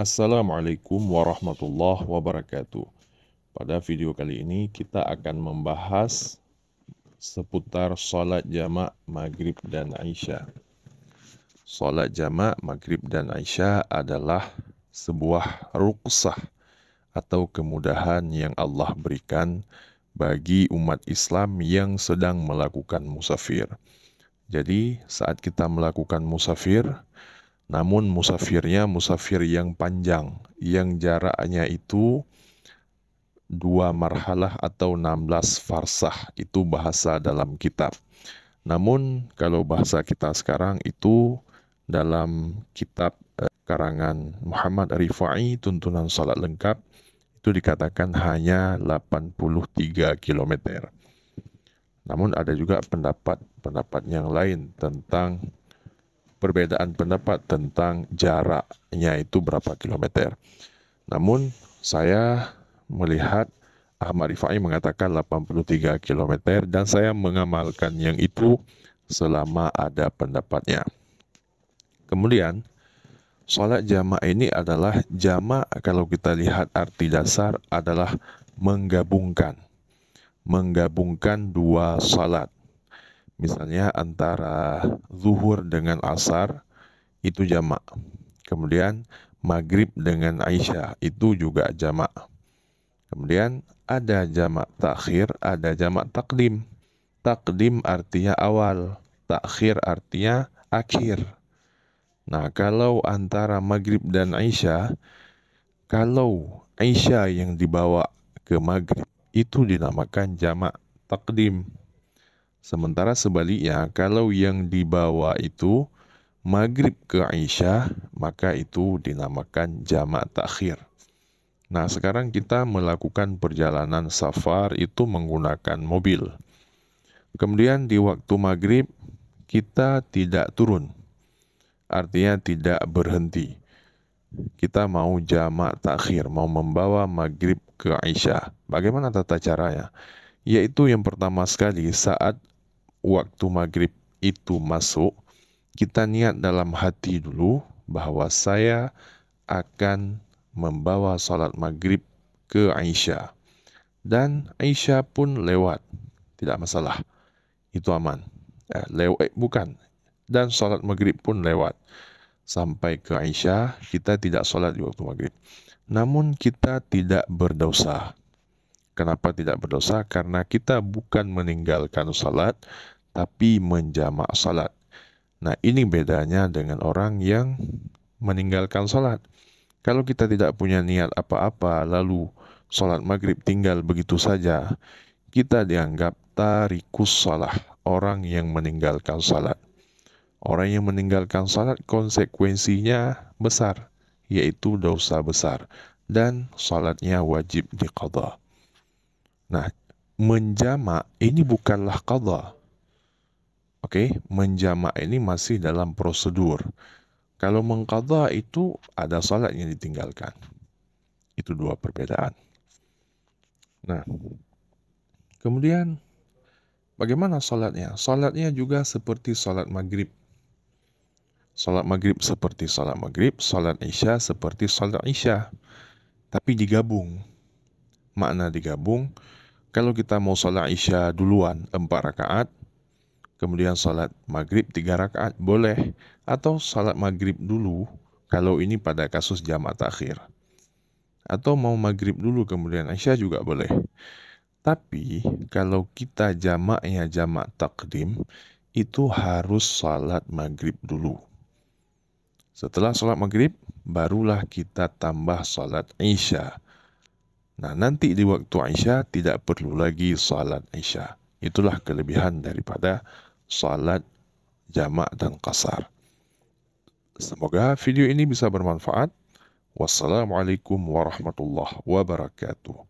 Assalamualaikum warahmatullahi wabarakatuh. Pada video kali ini kita akan membahas seputar sholat jamak maghrib dan Aisyah. Sholat jamak maghrib dan Aisyah adalah sebuah ruksah atau kemudahan yang Allah berikan bagi umat Islam yang sedang melakukan musafir. Jadi saat kita melakukan musafir, namun musafirnya musafir yang panjang, yang jaraknya itu dua marhalah atau 16 farsah. Itu bahasa dalam kitab. Namun kalau bahasa kita sekarang itu dalam kitab eh, karangan Muhammad Rifai Tuntunan Salat Lengkap itu dikatakan hanya 83 km. Namun ada juga pendapat-pendapat yang lain tentang perbedaan pendapat tentang jaraknya itu berapa kilometer. Namun saya melihat Ahmad Rifai mengatakan 83 km dan saya mengamalkan yang itu selama ada pendapatnya. Kemudian, sholat jama' ini adalah jama' kalau kita lihat arti dasar adalah menggabungkan. Menggabungkan dua salat misalnya antara zuhur dengan asar itu jamak. Kemudian maghrib dengan Aisyah itu juga jamak. Kemudian ada jamak takhir, ada jamak takdim. Takdim artinya awal, takhir artinya akhir. Nah, kalau antara maghrib dan Aisyah, kalau Aisyah yang dibawa ke maghrib itu dinamakan jamak takdim. Sementara sebaliknya, kalau yang dibawa itu maghrib ke Aisyah, maka itu dinamakan jamak takhir. Nah, sekarang kita melakukan perjalanan safar itu menggunakan mobil. Kemudian di waktu maghrib, kita tidak turun. Artinya tidak berhenti. Kita mau jamak takhir, mau membawa maghrib ke Aisyah. Bagaimana tata caranya? Yaitu yang pertama sekali saat waktu maghrib itu masuk, kita niat dalam hati dulu bahwa saya akan membawa salat maghrib ke Aisyah. Dan Aisyah pun lewat. Tidak masalah. Itu aman. Eh, lewat, eh, bukan. Dan salat maghrib pun lewat. Sampai ke Aisyah, kita tidak salat di waktu maghrib. Namun kita tidak berdosa Kenapa tidak berdosa? Karena kita bukan meninggalkan salat, tapi menjamak salat. Nah, ini bedanya dengan orang yang meninggalkan salat. Kalau kita tidak punya niat apa-apa, lalu salat maghrib tinggal begitu saja, kita dianggap tarikus salah, orang yang meninggalkan salat. Orang yang meninggalkan salat konsekuensinya besar, yaitu dosa besar dan salatnya wajib diqadha. Nah, menjama ini bukanlah qadha. Oke, okay? menjama ini masih dalam prosedur. Kalau mengqadha itu ada salat yang ditinggalkan. Itu dua perbedaan. Nah, kemudian bagaimana salatnya? Salatnya juga seperti salat maghrib. Salat maghrib seperti salat maghrib, salat isya seperti salat isya. Tapi digabung. Makna digabung, kalau kita mau sholat isya duluan empat rakaat, kemudian sholat maghrib tiga rakaat, boleh. Atau sholat maghrib dulu, kalau ini pada kasus jamak takhir. Atau mau maghrib dulu kemudian isya juga boleh. Tapi kalau kita jamaknya jamak takdim, itu harus sholat maghrib dulu. Setelah sholat maghrib, barulah kita tambah sholat isya. Nah, nanti di waktu Isya tidak perlu lagi salat Isya. Itulah kelebihan daripada salat jamak dan kasar. Semoga video ini bisa bermanfaat. Wassalamualaikum warahmatullahi wabarakatuh.